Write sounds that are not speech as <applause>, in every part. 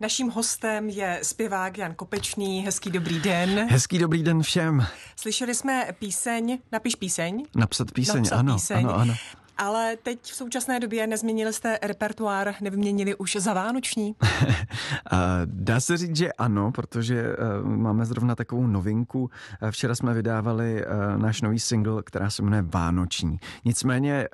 Naším hostem je zpěvák Jan Kopečný. Hezký dobrý den. Hezký dobrý den všem. Slyšeli jsme píseň, napiš píseň. Napsat píseň, Napsat ano, píseň. ano, ano ale teď v současné době nezměnili jste repertoár, nevyměnili už za vánoční? <laughs> Dá se říct, že ano, protože eh, máme zrovna takovou novinku. Eh, včera jsme vydávali eh, náš nový single, která se jmenuje Vánoční. Nicméně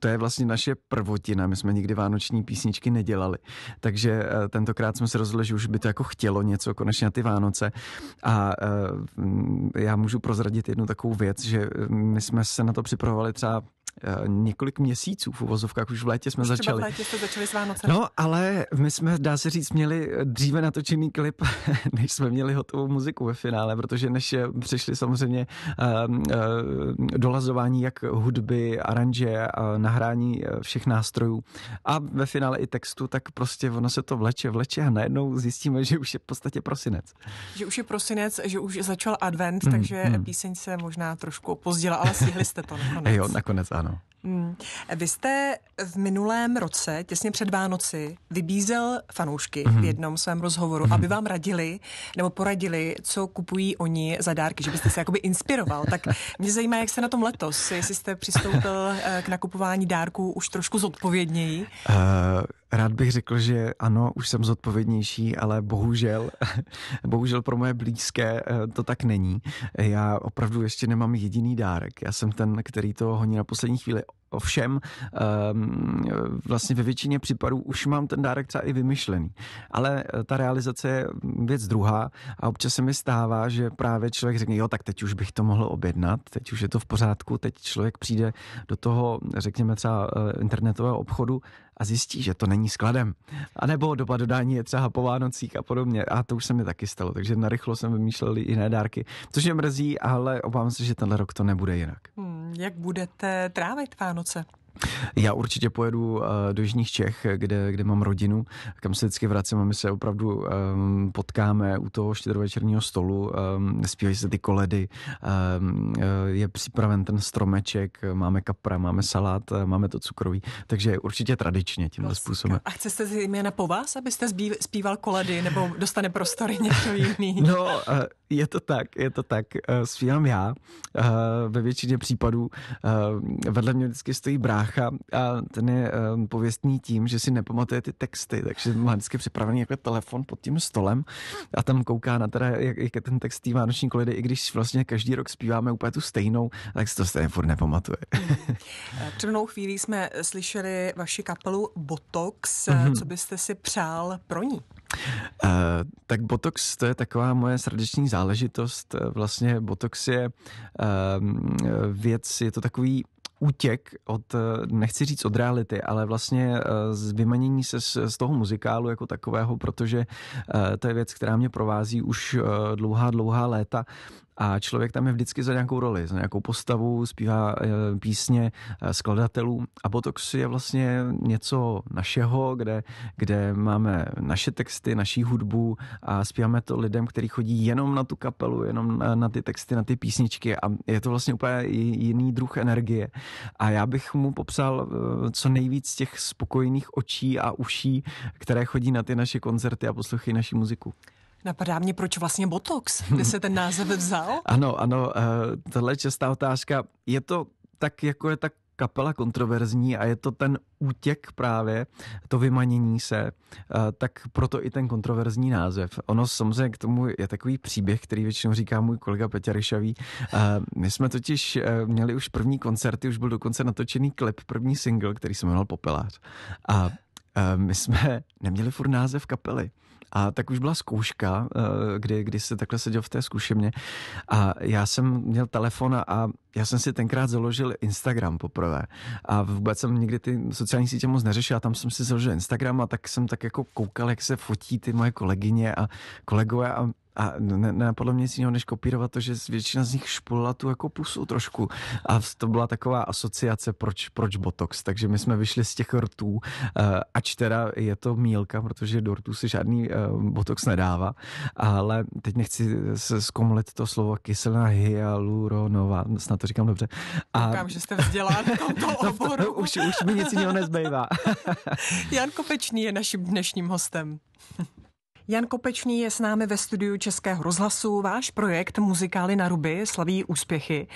to je vlastně naše prvotina, my jsme nikdy vánoční písničky nedělali, takže tentokrát jsme se rozhodli, že už by to jako chtělo něco konečně na ty Vánoce a já můžu prozradit jednu takovou věc, že my jsme se na to připravovali třeba Eh, několik měsíců v uvozovkách, už v létě jsme už začali. v létě jste začali s Vánocem. No, ale my jsme, dá se říct, měli dříve natočený klip, <laughs> než jsme měli hotovou muziku ve finále, protože než eh, přišli samozřejmě eh, dolazování jak hudby, aranže, nahrání všech nástrojů a ve finále i textu, tak prostě ono se to vleče, vleče a najednou zjistíme, že už je v podstatě prosinec. Že už je prosinec, že už začal advent, mm, takže mm. píseň se možná trošku opozdila, ale stihli jste to nakonec. <laughs> jo, nakonec ano. Hmm. Vy jste v minulém roce, těsně před Vánoci, vybízel fanoušky mm-hmm. v mhm. jednom svém rozhovoru, mm-hmm. aby vám radili nebo poradili, co kupují oni za dárky, že byste se jakoby inspiroval. Tak mě zajímá, jak se na tom letos, jestli jste přistoupil eh, k nakupování dárků už trošku zodpovědněji. Uh... Rád bych řekl, že ano, už jsem zodpovědnější, ale bohužel, <laughs> bohužel pro moje blízké eh, to tak není. Já opravdu ještě nemám jediný dárek. Já jsem ten, který to honí na poslední chvíli. Ovšem, ehm, vlastně ve většině případů už mám ten dárek třeba i vymyšlený. Ale eh, ta realizace je věc druhá a občas se mi stává, že právě člověk řekne, jo, tak teď už bych to mohl objednat, teď už je to v pořádku, teď člověk přijde do toho, řekněme třeba eh, internetového obchodu a zjistí, že to není skladem. A nebo doba dodání je třeba po Vánocích a podobně. A to už se mi taky stalo, takže narychlo jsem vymýšlel jiné dárky, což mě mrzí, ale obávám se, že tenhle rok to nebude jinak. Hmm, jak budete trávit Vánoce? Já určitě pojedu eh, do Jižních Čech, kde, kde mám rodinu, kam se vždycky vracím a my se opravdu um, potkáme u toho štědrovečerního stolu, um, zpívají se ty koledy, um, je připraven ten stromeček, máme kapra, máme salát, eh, máme to cukroví, takže určitě tradičně tímhle Klasika. způsobem. A chce se zejména po vás, abyste zpíval koledy nebo dostane prostory něco jiný? No, uh, je to tak, je to tak. Eh, Stříhám já. Eh, ve většině případů eh, vedle mě vždycky stojí brácha a ten je pověstný tím, že si nepamatuje ty texty, takže má vždycky připravený jako telefon pod tím stolem a tam kouká na teda, jak, jak je ten text té Vánoční kolidy, i když vlastně každý rok zpíváme úplně tu stejnou, tak si to stejně furt nepamatuje. <laughs> Před mnou chvíli jsme slyšeli vaši kapelu Botox. Mhm. Co byste si přál pro ní? tak Botox to je taková moje srdeční záležitost. Eh, vlastně botox je ehm, eh, věc, je to takový útěk od, eh, nechci říct od reality, ale vlastně z vymanění se z, z toho muzikálu jako takového, protože to je věc, která mě provází už dlouhá, dlouhá léta a člověk tam je vždycky za nějakou roli, za nějakou postavu, zpívá eh, písně eh, skladatelů a Botox je vlastně něco našeho, kde, kde máme naše texty, naší hudbu a zpíváme to lidem, kteří chodí jenom na tu kapelu, jenom na, na ty texty, na ty písničky a je to vlastně úplně jiný druh energie a já bych mu popsal eh, co nejvíc těch spokojených očí a uší, které chodí na ty naše koncerty a poslouchají naši muziku. Napadá mě, proč vlastně Botox? Kde se ten název vzal? <laughs> ano, ano, eh, tohle je častá otázka. Je to tak, jako je tak kapela kontroverzní a je to ten útěk právě, to vymanění se, eh, tak proto i ten kontroverzní název. Ono samozřejmě k tomu je takový příběh, který většinou říká můj kolega Petě Ryšavý. Eh, my jsme totiž měli už první koncerty, už byl dokonce natočený klip, první single, který se jmenoval Popelář. A my jsme neměli furt název kapely. A tak už byla zkouška, eh, kdy, kdy se takhle seděl v té zkušebně a já jsem měl telefon a já jsem si tenkrát založil Instagram poprvé a vůbec jsem nikdy ty sociální sítě moc neřešil a tam jsem si založil Instagram a tak jsem tak jako koukal, jak se fotí ty moje kolegyně a kolegové a a no, nenapadlo mě si něho než kopírovat to, že většina z nich špulila tu jako pusu trošku. A to byla taková asociace, proč, proč Botox. Takže my jsme vyšli z těch rtů, eh, ač teda je to mílka, protože do rtů se žádný eh, Botox nedává. Ale teď nechci zkomulit to slovo kyselina hyaluronová, snad to říkám dobře. A... Koukám, že jste vzdělán v tomto <laughs> no, oboru. No, to, už, už mi nic jiného nezbývá. <laughs> Jan Kopečný je naším dnešním hostem. <laughs> Jan Kopečný je s námi ve studiu Českého rozhlasu. Váš projekt Muzikály na ruby slaví úspěchy.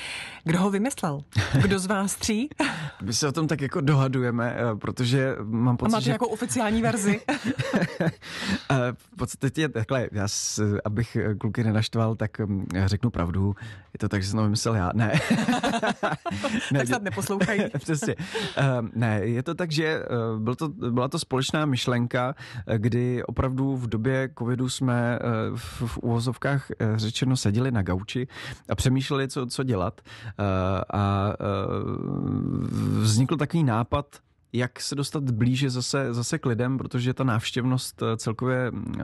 Kdo ho vymyslel? Kdo z vás tří? <laughs> My se o tom tak jako dohadujeme, eh, protože mám pocit, A máte že... jako oficiální verzi? <laughs> Eh, v podstatě takhle, já, s, abych eh, kluky nenaštval, tak mm, řeknu pravdu. Je to tak, že jsem to vymyslel já. Ne. <laughs> ne tak snad neposlouchají. <laughs> Přesně. Ehm, ne, je to tak, že byl to, byla to společná myšlenka, kdy opravdu v době covidu jsme v, v uvozovkách řečeno seděli na gauči a přemýšleli, co, co dělat. A vznikl takový nápad, jak se dostat blíže zase, zase k lidem, protože ta návštěvnost eh, celkově eh,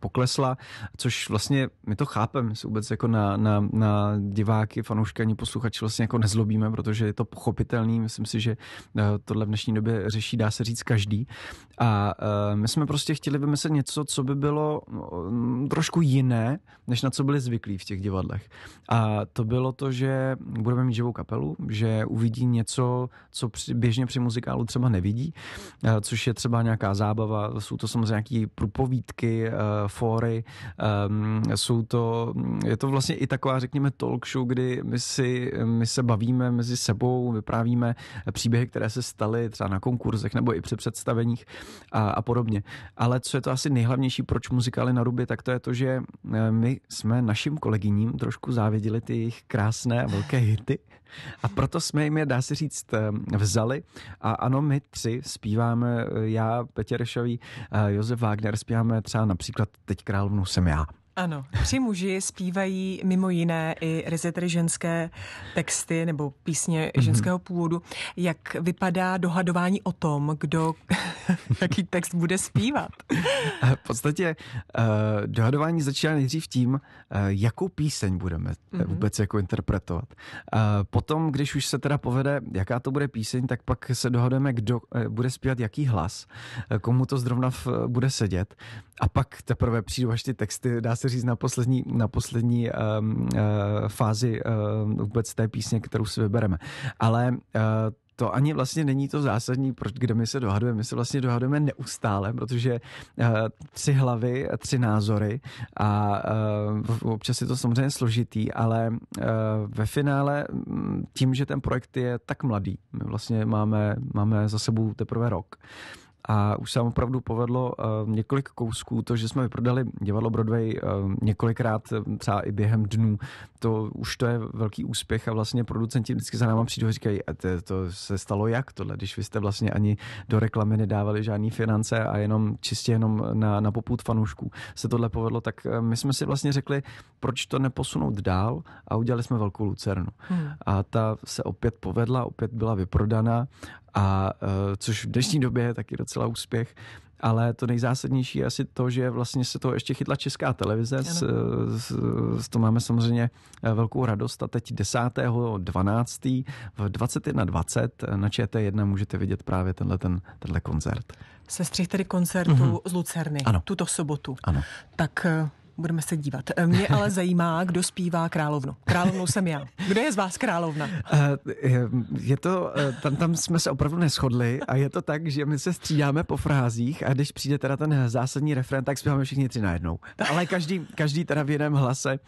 poklesla, což vlastně my to chápeme, se vůbec jako na, na, na diváky, fanoušky ani posluchači vlastně jako nezlobíme, protože je to pochopitelný, myslím si, že eh, tohle v dnešní době řeší, dá se říct, každý. A my jsme prostě chtěli vymyslet něco, co by bylo mm, trošku jiné, než na co byli zvyklí v těch divadlech. A to bylo to, že budeme mít živou kapelu, že uvidí něco, co při, běžně při muzikálu třeba třeba nevidí, eh, což je třeba nějaká zábava, jsou to samozřejmě nějaké průpovídky, eh, fóry, ehm, jsou to, mm, je to vlastně i taková, řekněme, talk show, kdy my, si, my se bavíme mezi sebou, vyprávíme příběhy, které se staly třeba na konkurzech nebo i při představeních a, a podobně. Ale co je to asi nejhlavnější, proč muzikály na Rubě, tak to je to, že eh, my jsme našim kolegyním trošku závěděli ty jejich krásné a velké hity, a proto jsme jim je, dá se říct, ehm, vzali. A ano, my tři zpíváme, e, já, Petěrešový, e, Josef Wagner, zpíváme třeba například Teď královnou jsem já. Ano, tři muži zpívají mimo jiné i rezetry ženské texty nebo písně mhm. ženského původu. Jak vypadá dohadování o tom, kdo <laughs> jaký text bude zpívat? Eh, v podstatě eh, dohadování začíná nejdřív tím, eh, jakou píseň budeme mhm. vůbec jako interpretovat. potom, když už se teda povede, jaká to bude píseň, tak pak se dohodujeme, kdo bude zpívat jaký hlas, komu to zrovna bude sedět. A pak teprve přijdu až ty texty, dá se říct, na poslední, na poslední um, uh, fázi uh, vůbec té písně, kterou si vybereme. Ale uh, to ani vlastně není to zásadní, proč, kde my se dohadujeme. My se vlastně dohadujeme neustále, protože uh, tři hlavy, tři názory a uh, občas je to samozřejmě složitý, ale uh, ve finále hm, tím, že ten projekt je tak mladý, my vlastně máme, máme za sebou teprve rok, a už se nám opravdu povedlo uh, několik kousků, to, že jsme vyprodali divadlo Broadway uh, několikrát, eh, třeba i během dnů, to už to je velký úspěch a vlastně producenti vždycky za náma přijdou a říkají, a to, to se stalo jak tohle, když vy jste vlastně ani do reklamy nedávali žádný finance a jenom čistě jenom na, na poput fanoušků se tohle povedlo, tak my jsme si vlastně řekli, proč to neposunout dál a udělali jsme velkou lucernu. Hmm. A ta se opět povedla, opět byla vyprodaná a eh, což v dnešní době je taky docela úspěch. Ale to nejzásadnější je asi to, že vlastně se to ještě chytla česká televize. S, s, s to máme samozřejmě eh, velkou radost. A teď 10.12. v 21.20 na ČT1 můžete vidět právě tenhle, ten, tenhle koncert. Sestřih tedy koncertu mm-hmm. z Lucerny ano. tuto sobotu. Ano. Tak eh, budeme se dívat. Eh, mě ale <laughs> zajímá, kdo zpívá královnu. Královnou jsem já. Kdo je z vás královna? Eh, je to, eh, tam, tam jsme se opravdu neschodli a je to tak, že my se střídáme po frázích a když přijde teda ten zásadní refren, tak zpíváme všichni tři najednou. Ale každý, každý teda v jiném hlase,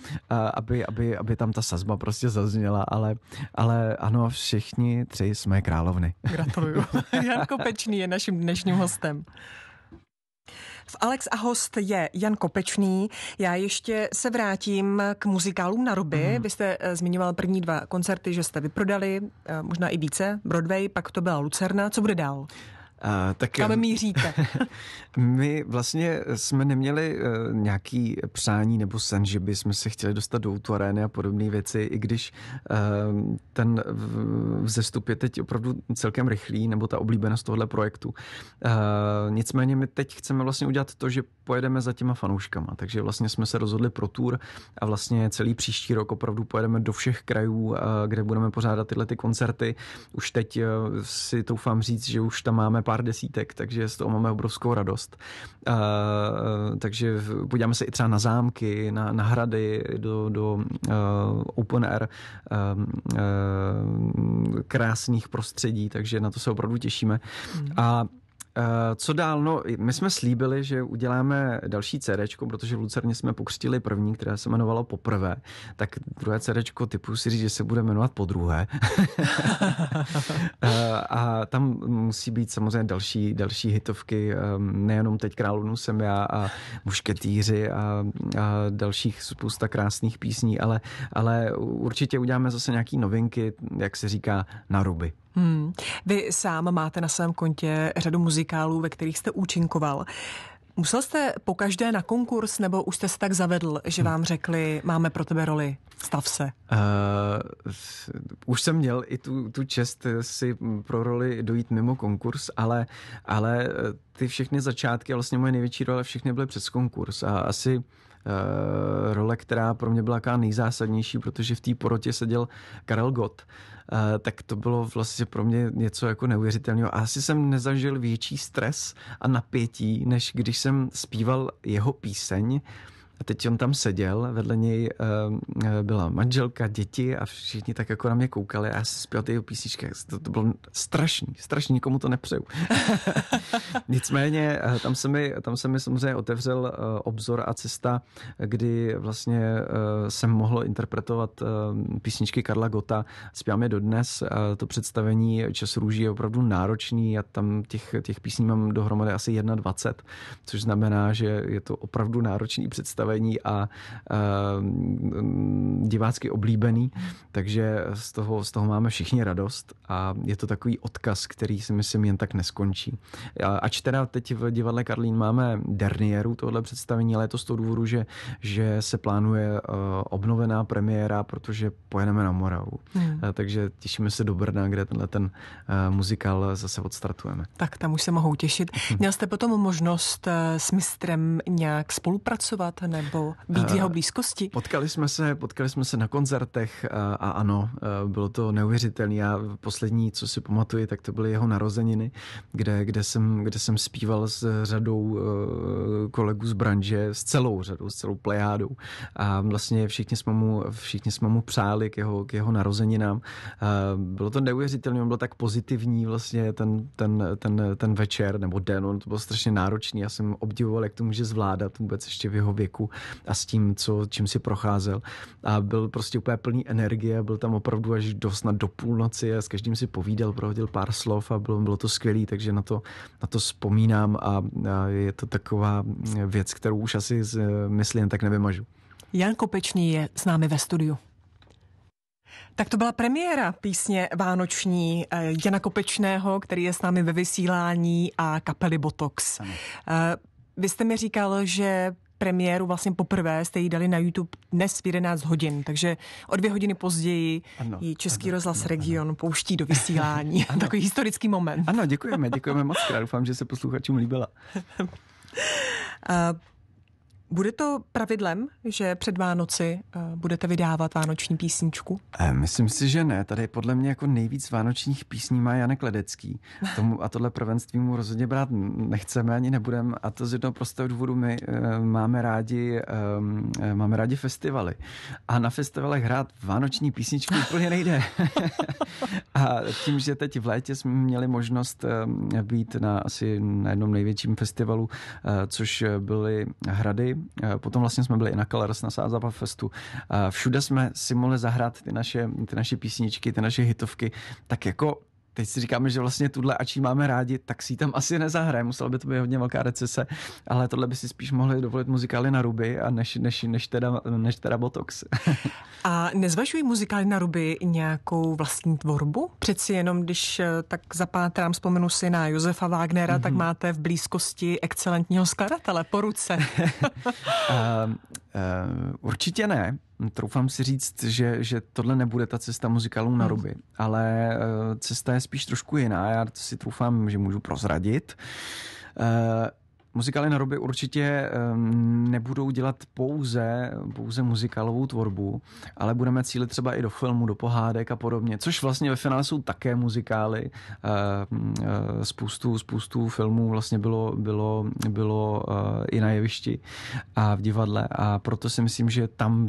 aby, aby, aby tam ta sazba prostě zazněla, ale, ale ano, všichni tři jsme královny. Gratuluju. <laughs> Janko Pečný je naším dnešním hostem. V Alex a host je Jan Kopečný. Já ještě se vrátím k muzikálům na ruby. Mm. Vy jste eh, zmiňoval první dva koncerty, že jste vyprodali, eh, možná i více, Broadway, pak to byla Lucerna. Co bude dál? A, tak, Kam míříte? <laughs> my vlastně jsme neměli uh, nějaký přání nebo sen, že by jsme se chtěli dostat do arény a podobné věci, i když uh, ten vzestup je teď opravdu celkem rychlý, nebo ta oblíbenost tohle projektu. Uh, nicméně my teď chceme vlastně udělat to, že pojedeme za těma fanouškama, takže vlastně jsme se rozhodli pro tour a vlastně celý příští rok opravdu pojedeme do všech krajů, eh, kde budeme pořádat tyhle ty koncerty. Už teď si doufám říct, že už tam máme pár desítek, takže z toho máme obrovskou radost. Eh, eh, takže podíváme se i třeba na zámky, na, na hrady, do, do uh, open air uh, krásných prostředí, takže na to se opravdu těšíme. Mm. A Eh, co dál? No, my jsme slíbili, že uděláme další CD, protože v Lucerně jsme pokřtili první, které se jmenovalo Poprvé, tak druhé CD typu si říct, že se bude jmenovat Po druhé. <laughs> Eh, a tam musí být samozřejmě další, další hitovky, ehm, nejenom teď Královnu jsem já a Mušketýři a, a dalších spousta krásných písní, ale, ale určitě uděláme zase nějaký novinky, jak se říká, na ruby. Hmm. Vy sám máte na svém kontě řadu muzikálů, ve kterých jste účinkoval. Musel jste po každé na konkurs, nebo už jste se tak zavedl, že hmm. vám řekli, máme pro tebe roli, stav se? Uh, už jsem měl i tu, tu čest eh, si pro roli dojít mimo konkurs, ale, ale eh, ty všechny začátky, vlastně moje největší role, všechny byly přes konkurs a asi Eh, role, která pro mě byla nejzásadnější, protože v té porotě seděl Karel Gott, eh, tak to bylo vlastně pro mě něco jako neuvěřitelného. A asi jsem nezažil větší stres a napětí, než když jsem zpíval jeho píseň, teď on tam seděl, vedle něj eh, eh, byla manželka, děti a všichni tak jako na mě koukali a já jsem zpěl ty jeho písničky. To, to bylo strašný, strašně nikomu to nepřeju. <laughs> Nicméně eh, tam se, mi, tam se mi samozřejmě otevřel obzor a cesta, kdy vlastně jsem mohl interpretovat písničky Karla Gota. Zpíváme dodnes. To představení Čas růží je opravdu náročný a tam těch, těch písní mám dohromady asi 21, což znamená, že je to opravdu náročný představení představení a eh, divácky oblíbený, takže z toho, z toho máme všichni radost a je to takový odkaz, který si myslím jen tak neskončí. Ač teda teď v divadle Karlín máme Dernieru tohle představení, ale je to z toho důvodu, že, že se plánuje eh, obnovená premiéra, protože pojedeme na Moravu. Hmm. Eh, takže těšíme se do Brna, kde tenhle ten muzikál zase odstartujeme. Tak tam už se mohou těšit. Měl jste potom možnost s mistrem nějak spolupracovat nebo eh, být v jeho blízkosti? Potkali jsme se, potkali jsme se na koncertech a, eh, a ano, eh, bylo to neuvěřitelné. Já poslední, co si pamatuju, tak to byly jeho narozeniny, kde, kde, jsem, kde jsem zpíval s řadou kolegů z branže, s celou řadou, s celou plejádou. A vlastně všichni jsme mu, všichni jsme mu přáli k jeho, k jeho narozeninám. Bylo to neuvěřitelné, on byl tak pozitivní vlastně ten, ten, ten, ten večer nebo den, on to byl strašně náročný. Já jsem obdivoval, jak to může zvládat vůbec ještě v jeho věku roku a s tím, co, čím si procházel. A byl prostě úplně plný energie, byl tam opravdu až do snad do půlnoci a s každým si povídal, prohodil pár slov a bylo, bylo to skvělé, takže na to, na to vzpomínám a, a je to taková věc, kterou už asi z myslím jen tak nevymažu. Jan Kopečný je s námi ve studiu. Tak to byla premiéra písně Vánoční eh, Jana Kopečného, který je s námi ve vysílání a kapely Botox. Ano. Eh, vy jste mi říkal, že premiéru vlastně poprvé jste ji dali na YouTube dnes v 11 hodin, takže o dvě hodiny později ano, ji Český ano, rozhlas ano, Region ano. pouští do vysílání. <laughs> Ano. Takový historický moment. Ano, děkujeme, děkujeme moc. Já doufám, že se posluchačům líbila. <laughs> Eh, bude to pravidlem, že před Vánoci eh, budete vydávat vánoční písničku? Eh, myslím si, že ne. Tady podle mě jako nejvíc vánočních písní má Janek Ledecký. Tomu a tohle prvenství mu rozhodně brát nechceme ani nebudeme. A to z jednoho prostého důvodu my eh, máme rádi, ehm, máme rádi festivaly. A na festivalech hrát vánoční písničku úplně nejde. <laughs> a tím, že teď v létě jsme měli možnost ehm, být na asi na jednom největším festivalu, což byly Hrady Eh, potom vlastně jsme byli i na Colors, na Sázaba Festu. Eh, všude jsme si mohli zahrát ty naše, ty naše písničky, ty naše hitovky. Tak jako teď si říkáme, že vlastně tuhle ačí máme rádi, tak si ji tam asi nezahraje, musela by to být hodně velká recese, ale tohle by si spíš mohli dovolit muzikály na ruby a než, než, než, teda, než teda Botox. a nezvažují muzikály na ruby nějakou vlastní tvorbu? Přeci jenom, když eh, tak zapátrám, vzpomenu si na Josefa Wagnera, mm-hmm. tak mhm. máte v blízkosti excelentního skladatele po ruce. uh, <laughs> uh, určitě ne troufám si říct, že, že tohle nebude ta cesta muzikálů na hmm. ruby, ale eh, cesta je spíš trošku jiná. Já si troufám, že můžu prozradit. Eh, muzikály na robě určitě ehm, nebudou dělat pouze, pouze muzikálovou tvorbu, ale budeme cílit třeba i do filmu, do pohádek a podobně, což vlastně ve finále jsou také muzikály. Ehm, eh, spoustu, spoustu filmů vlastně bylo, bylo, bylo eh, i na jevišti a v divadle a proto si myslím, že tam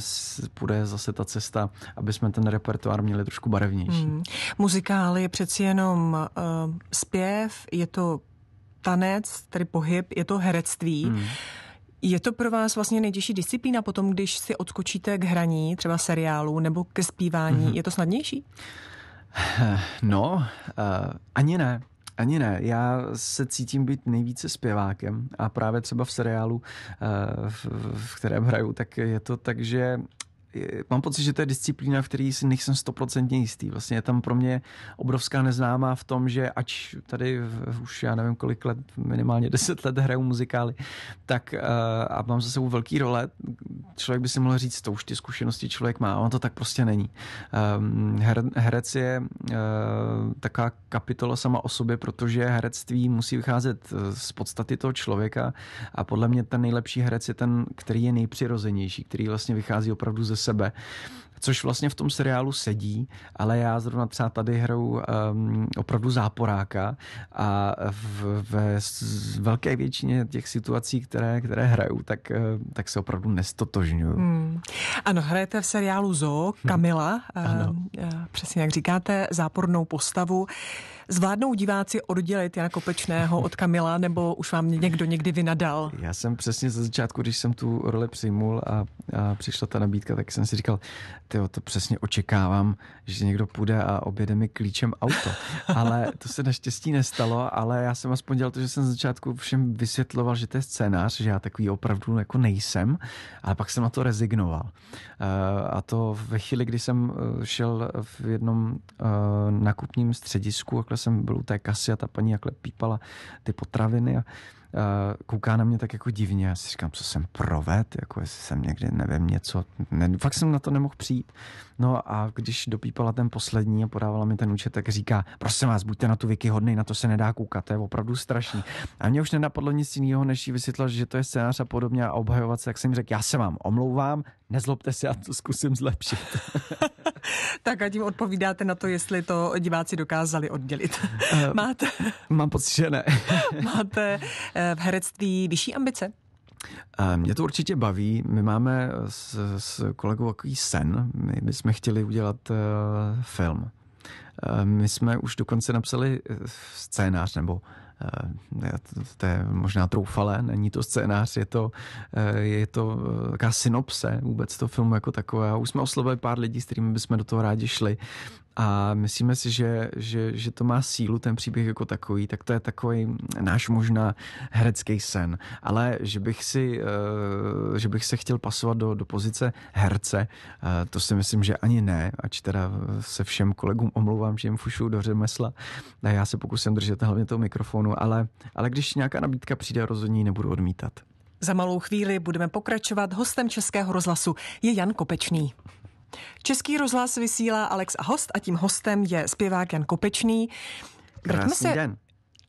bude zase ta cesta, aby jsme ten repertoár měli trošku barevnější. Hmm. Muzikál je přeci jenom uh, zpěv, je to tanec, tedy pohyb, je to herectví. Hmm. Je to pro vás vlastně nejtěžší disciplína potom, když si odskočíte k hraní, třeba seriálu nebo ke zpívání? Mm-hmm. Je to snadnější? <sighs> No, uh, ani ne. Ani ne, já se cítím být nejvíce zpěvákem a právě třeba v seriálu, eh, v kterém hraju, tak je to tak, že Eh, mám pocit, že to je disciplína, v které si nejsem stoprocentně jistý. Vlastně je tam pro mě obrovská neznámá v tom, že ač tady v, už já nevím kolik let, minimálně <laughs> deset let hraju muzikály, tak eh, a mám za sebou velký role, člověk by si mohl říct, to už ty zkušenosti člověk má, on to tak prostě není. Ehm, her, herec je eh, taková kapitola sama o sobě, protože herectví musí vycházet z podstaty toho člověka a podle mě ten nejlepší herec je ten, který je nejpřirozenější, který vlastně vychází opravdu ze sebe což vlastně v tom seriálu sedí, ale já zrovna třeba tady hraju um, opravdu záporáka a v, ve velké většině těch situací, které, které hraju, tak, eh, tak se opravdu nestotožňuju. Hmm. Ano, hrajete v seriálu Zoo Kamila, hmm. Uh, přesně jak říkáte, zápornou postavu. Uh, Zvládnou diváci oddělit Jana Kopečného od Kamila, nebo už vám někdo někdy vynadal? Já jsem přesně ze začátku, když jsem tu roli přijmul a, a přišla ta nabídka, tak jsem si říkal, tyjo, to přesně očekávám, že někdo půjde a objede mi klíčem auto. <laughs> Ale to se naštěstí nestalo, ale já jsem aspoň dělal to, že jsem ze začátku všem vysvětloval, že to je scénář, že já takový opravdu jako nejsem, ale pak jsem na to rezignoval. Eh, a to ve chvíli, kdy jsem eh, šel v jednom eh, nakupním středisku, jsem byl u té kasy a ta paní jakhle pípala ty potraviny a Eh, kouká na mě tak jako divně. Já si říkám, co jsem proved, jako jestli jsem někdy, nevím, něco. Ne, fakt jsem na to nemohl přijít. No a když dopípala ten poslední a podávala mi ten účet, tak říká, prosím vás, buďte na tu Vicky hodný, na to se nedá koukat, to je opravdu strašný. A mě už nenapadlo nic jiného, než jí vysvětla, že to je scénář a podobně a obhajovat se, jak jsem řekl, já se vám omlouvám, nezlobte se, já to zkusím zlepšit. <laughs> tak a tím odpovídáte na to, jestli to diváci dokázali oddělit. Eh, Máte... Mám pocit, že ne. <laughs> Máte eh, v herectví vyšší ambice? Eh, mě to určitě baví. My máme eh, s, s kolegou takový sen. My bychom chtěli udělat uh, film. Uh, my jsme už dokonce napsali scénář, nebo uh, to, to je možná troufalé, není to scénář, je to, je to taková synopse vůbec toho filmu jako takového. Už jsme oslovili pár lidí, s kterými bychom do toho rádi šli a myslíme si, že, že, že to má sílu, ten příběh jako takový, tak to je takový náš možná herecký sen. Ale že bych, si, eh, že bych se chtěl pasovat do, do pozice herce, eh, to si myslím, že ani ne, ač teda se všem kolegům omlouvám, že jim fušu do řemesla, a já se pokusím držet hlavně toho mikrofonu, ale, ale když nějaká nabídka přijde, rozhodně ji nebudu odmítat. Za malou chvíli budeme pokračovat. Hostem Českého rozhlasu je Jan Kopečný. Český rozhlas vysílá Alex a host a tím hostem je zpěvák Jan Kopečný. Krásný se... den.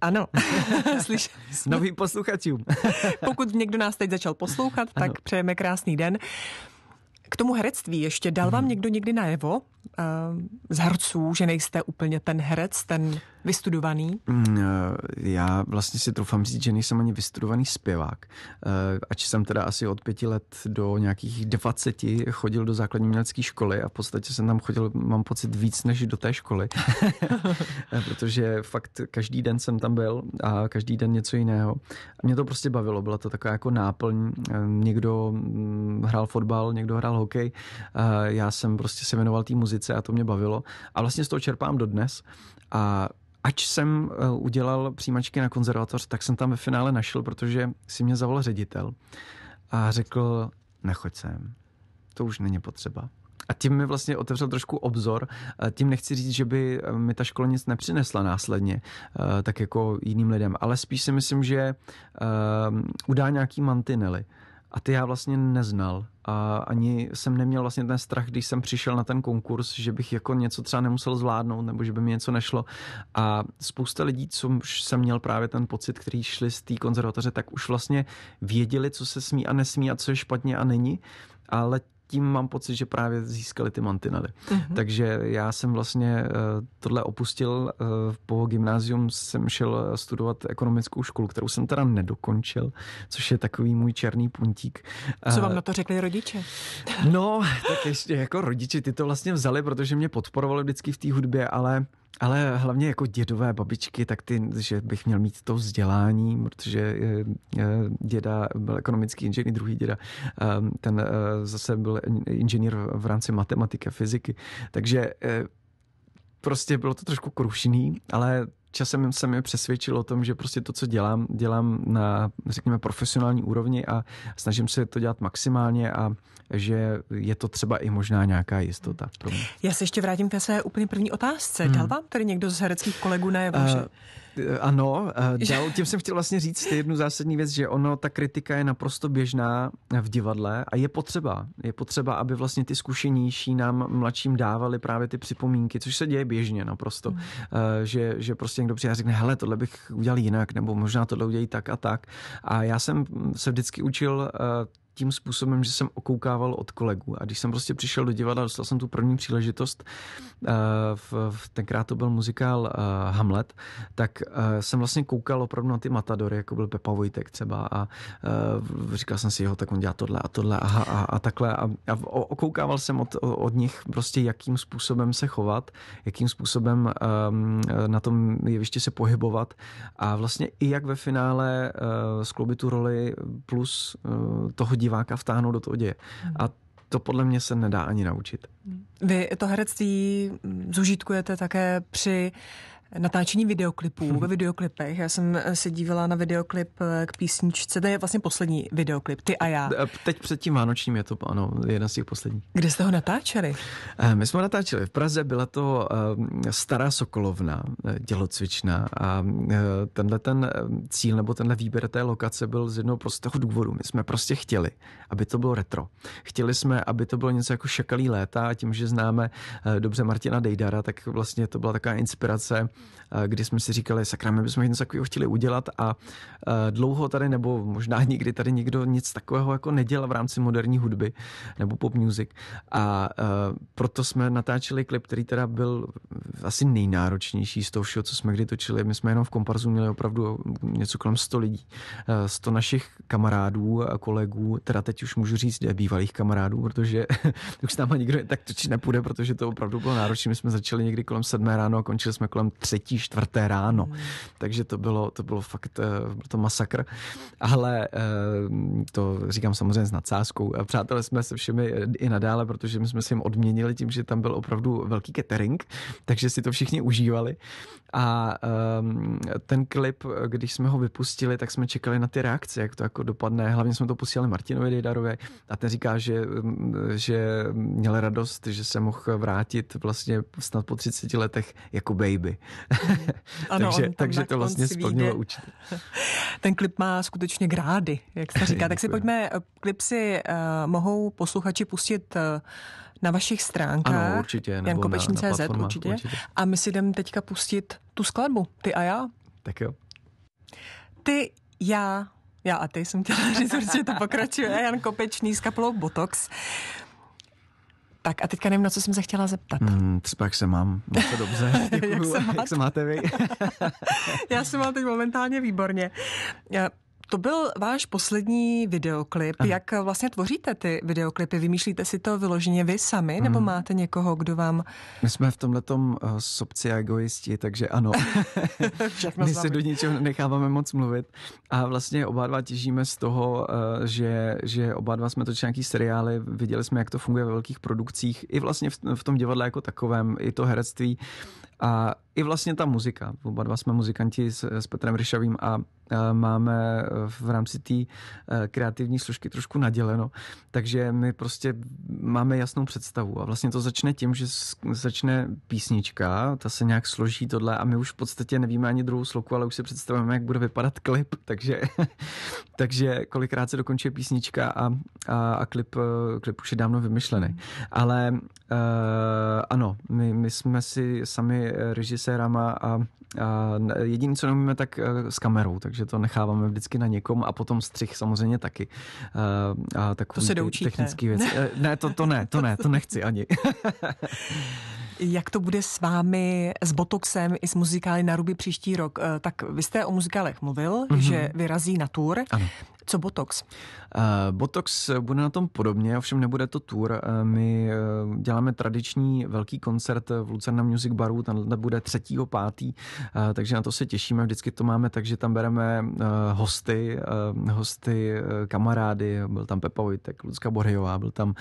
Ano, <laughs> slyšeli jsme. Novým posluchačům. <laughs> Pokud někdo nás teď začal poslouchat, tak ano. přejeme krásný den. K tomu herectví ještě, dal vám mhm. někdo někdy najevo uh, z herců, že nejste úplně ten herec, ten vystudovaný? Mm, eh, já vlastně si troufám říct, že nejsem ani vystudovaný zpěvák. Eh, ač jsem teda asi od pěti let do nějakých dvaceti chodil do základní umělecké školy a v podstatě jsem tam chodil, mám pocit, víc než do té školy. <laughs> Eh, protože fakt každý den jsem tam byl a každý den něco jiného. A mě to prostě bavilo, byla to taková jako náplň. Někdo mm, hrál fotbal, někdo hrál hokej. Já jsem prostě se věnoval té muzice a to mě bavilo. A vlastně z toho čerpám dodnes. A ač jsem eh, udělal přijímačky na konzervatoř, tak jsem tam ve finále našel, protože si mě zavolal ředitel a řekl, nechoď sem, to už není potřeba. A tím mi vlastně otevřel trošku obzor. Tím nechci říct, že by eh, mi ta škola nic nepřinesla následně, eh, tak jako jiným lidem, ale spíš si myslím, že udá nějaký mantinely. A ty já vlastně neznal a ani jsem neměl vlastně ten strach, když jsem přišel na ten konkurs, že bych jako něco třeba nemusel zvládnout nebo že by mi něco nešlo. A spousta lidí, co už jsem měl právě ten pocit, který šli z té konzervatoře, tak už vlastně věděli, co se smí a nesmí a co je špatně a není ale tím mám pocit, že právě získali ty mantinely. Mm-hmm. Takže já jsem vlastně eh, tohle opustil. Eh, po gymnázium jsem šel eh, studovat ekonomickou školu, kterou jsem teda nedokončil, což je takový můj černý puntík. Co vám na to řekli rodiče? No, tak ještě jako rodiče ty to vlastně vzali, protože mě podporovali vždycky v té hudbě, ale ale hlavně jako dědové, babičky, tak ty, že bych měl mít to vzdělání, protože eh, eh, děda byl ekonomický inženýr, druhý děda, ehm, ten eh, zase byl inženýr v rámci matematiky a fyziky. Takže prostě bylo to trošku krušný, ale časem se mi přesvědčil o tom, že prostě to, co dělám, dělám na, řekněme, profesionální úrovni a snažím se to dělat maximálně a že je to třeba i možná nějaká jistota. Pro mě. Já se ještě vrátím k té své úplně první otázce. Hmm. Dal vám tedy někdo z hereckých kolegů na vaše? Uh, Eh, ano, eh, dal, tím jsem chtěl vlastně říct jednu zásadní věc, že ono, ta kritika je naprosto běžná v divadle a je potřeba. Je potřeba, aby vlastně ty zkušenější nám mladším dávali právě ty připomínky, což se děje běžně naprosto. Mm. Že, že prostě někdo přijde a řekne, hele, tohle bych udělal jinak, nebo možná tohle udělají tak a tak. A já jsem se vždycky učil tím způsobem, že jsem okoukával od kolegů. A když jsem prostě přišel do divadla, dostal jsem tu první příležitost, eh, v, v, tenkrát to byl muzikál eh, Hamlet, tak eh, jsem vlastně koukal opravdu na ty matadory, jako byl Pepa Vojtek třeba a říkal jsem si, jo, tak on dělá tohle a tohle a, a, a takhle a, a okoukával jsem od, od nich prostě, jakým způsobem se chovat, jakým způsobem ehm, na tom jeviště se pohybovat a vlastně i jak ve finále skloubit tu roli plus toho divadla diváka vtáhnout do toho děje. Hmm. A to podle mě se nedá ani naučit. Vy to herectví mm, zužitkujete také při uh, natáčení videoklipů, hmm. ve videoklipech. Já jsem eh, se dívala na videoklip eh, k písničce, to je vlastně poslední videoklip, ty a já. Eh, teď před tím Vánočním je to, ano, jedna z těch posledních. Kde jste ho natáčeli? My jsme ho natáčeli v Praze, byla to stará Sokolovna, dělocvičná a tenhle ten cíl nebo tenhle výběr té lokace byl z jednoho prostého důvodu. My jsme prostě chtěli, aby to bylo retro. Chtěli jsme, aby to bylo něco jako šakalí léta a tím, že známe dobře Martina Dejdara, tak vlastně to byla taková inspirace kdy jsme si říkali, sakra, my bychom něco takového chtěli udělat a e, dlouho tady, nebo možná nikdy tady nikdo nic takového jako nedělal v rámci moderní hudby nebo pop music a e, proto jsme natáčeli klip, který teda byl asi nejnáročnější z toho všeho, co jsme kdy točili. My jsme jenom v komparzu měli opravdu něco kolem 100 lidí, 100 e, našich kamarádů a kolegů, teda teď už můžu říct bývalých kamarádů, protože <laughs> už s náma nikdo tak točit nepůjde, protože to opravdu bylo náročné. My jsme začali někdy kolem 7 ráno a končili jsme kolem třetí, čtvrté ráno. Mm. Takže to bylo, to bylo fakt eh, byl to masakr. Ale eh, to říkám samozřejmě s nadsázkou. Eh, přátelé jsme se všemi i nadále, protože my jsme si jim odměnili tím, že tam byl opravdu velký catering, takže si to všichni užívali. A ehm, ten klip, když jsme ho vypustili, tak jsme čekali na ty reakce, jak to jako dopadne. Hlavně jsme to posílali Martinovi Dejdarovi a ten říká, že, mm, že měl radost, že se mohl vrátit vlastně snad po 30 letech jako baby. <laughs> ano, takže takže to vlastně splnilo určitě. <laughs> Ten klip má skutečně grády, jak se <laughs> říká. tak si pojďme, eh, klip si uh, mohou posluchači pustit uh, na vašich stránkách. Ano, určitě. CZ, určitě. určitě. A my si jdeme teďka pustit tu skladbu, ty a já. Tak jo. Ty, já, já a ty jsem chtěla říct, že to pokračuje. Jan Kopečný s kapelou Botox. Tak a teďka nevím, na co jsem se chtěla zeptat. Hmm, třeba jak se mám, no to dobře, <laughs> jak, se máte? jak se máte vy? <laughs> Já se mám teď momentálně výborně. To byl váš poslední videoklip. Aha. Jak vlastně tvoříte ty videoklipy? Vymýšlíte si to vyloženě vy sami, hmm. nebo mhm. máte někoho, kdo vám... My jsme v tom uh, eh, sobci a egoisti, takže ano. <laughs> My se do ničeho necháváme moc mluvit. A vlastně oba dva těžíme z toho, uh, že, že oba dva jsme točili nějaký seriály, viděli jsme, jak to funguje ve velkých produkcích, i vlastně v, v tom divadle jako takovém, i to herectví. A i vlastně ta muzika. Oba dva jsme muzikanti s, s Petrem Ryšavým a, a máme v rámci té eh, kreativní služky trošku naděleno. Takže my prostě máme jasnou představu. A vlastně to začne tím, že začne písnička, ta se nějak složí tohle a my už v podstatě nevíme ani druhou sloku, ale už si představujeme, jak bude vypadat klip. <laughs> Takže, takže kolikrát se dokončí písnička a, a, a klip, eh, klip už je dávno vymyšlený. Ale uh, ano, my, my jsme si sami režisérama a, a jediný, co neumíme, tak eh, s kamerou, takže to necháváme vždycky na někom a potom střih samozřejmě taky. Eh, a, a to se doučíte. Technický věc. Ne. <laughs> Eh, ne, to, to ne, to ne, to nechci ani. <laughs> Jak to bude s vámi, s Botoxem i s muzikály na ruby příští rok? Tak vy jste o muzikálech mluvil, mm-hmm. že vyrazí na tour. Ano. Co Botox? Eh, Botox bude na tom podobně, ovšem nebude to tour. Eh, my eh, děláme tradiční velký koncert v Lucerna Music Baru, ten bude 3. 5. Takže na to se těšíme. Vždycky to máme takže tam bereme hosty, hosty, kamarády. Byl tam Pepa Vojtek, Lucka Borejová, byl tam,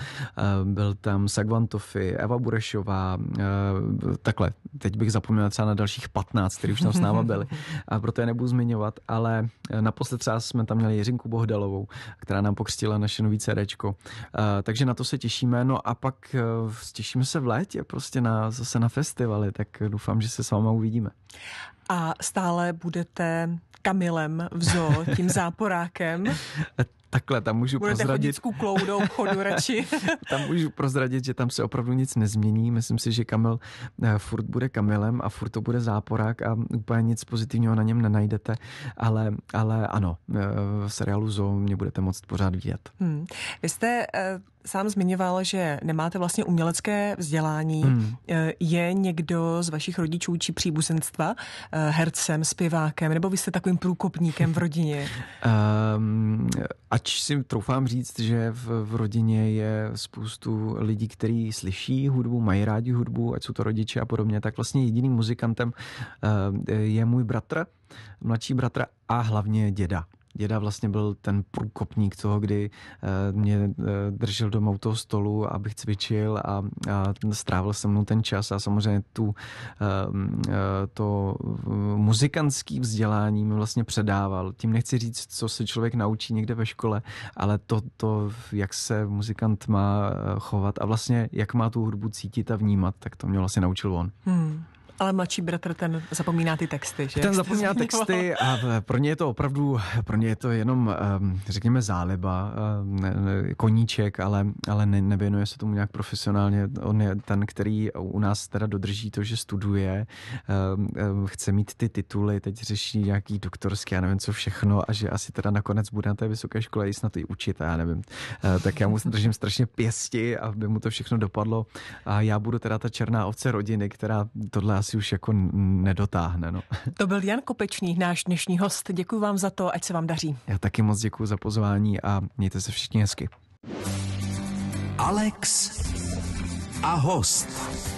byl tam Sagvantofy, Eva Burešová, takhle. Teď bych zapomněl třeba na dalších 15, kteří už tam s náma byli. <laughs> A proto je nebudu zmiňovat, ale naposled třeba jsme tam měli Jiřinku Bohdalovou, která nám pokřtila naše nový CD. Uh, eh, takže na to se těšíme, no a pak uh, těšíme se v létě prostě na, zase na festivaly, tak doufám, že se s váma uvidíme. A stále budete Kamilem v zoo, tím záporákem. <laughs> Eh, takhle, tam můžu Budete prozradit... s kloudou chodu radši. <laughs> tam můžu prozradit, že tam se opravdu nic nezmění. Myslím si, že Kamil eh, furt bude Kamilem a furt to bude záporák a úplně nic pozitivního na něm nenajdete, ale, ale ano, eh, v seriálu Zoo mě budete moct pořád vidět. Hmm. Vy jste eh, sám zmiňoval, že nemáte vlastně umělecké vzdělání. Hmm. Eh, je někdo z vašich rodičů či příbuzenstva eh, hercem, zpěvákem, nebo vy jste takovým průkopníkem v rodině? um, <laughs> ač si troufám říct, že v, v rodině je spoustu lidí, kteří slyší hudbu, mají rádi hudbu, ať jsou to rodiče a podobně, tak vlastně jediným muzikantem uh, je můj bratr, mladší bratr a hlavně děda děda vlastně byl ten průkopník toho, kdy eh, mě eh, držel doma u toho stolu, abych cvičil a, a strávil se mnou ten čas a samozřejmě tu, ehm, eh, to muzikantský vzdělání mi vlastně předával. Tím nechci říct, co se člověk naučí někde ve škole, ale to, to jak se muzikant má chovat a vlastně jak má tu hudbu cítit a vnímat, tak to mě vlastně naučil on. Hmm. Ale mladší bratr ten zapomíná ty texty, že? Ten zapomíná texty a e, pro ně je to opravdu, pro ně je to jenom, řekněme, záliba, koníček, ale, ale nevěnuje se tomu nějak profesionálně. On je ten, který u nás teda dodrží to, že studuje, chce mít ty tituly, teď řeší nějaký doktorský, já nevím co všechno a že asi teda nakonec bude na té vysoké škole i snad i učit, já nevím. E, tak já mu držím strašně pěsti, aby mu to všechno dopadlo a já budu teda ta černá ovce rodiny, která tohle asi už jako nedotáhne. No. To byl Jan Kopeční, náš dnešní host. Děkuji vám za to, ať se vám daří. Já taky moc děkuji za pozvání a mějte se všichni hezky. Alex a host.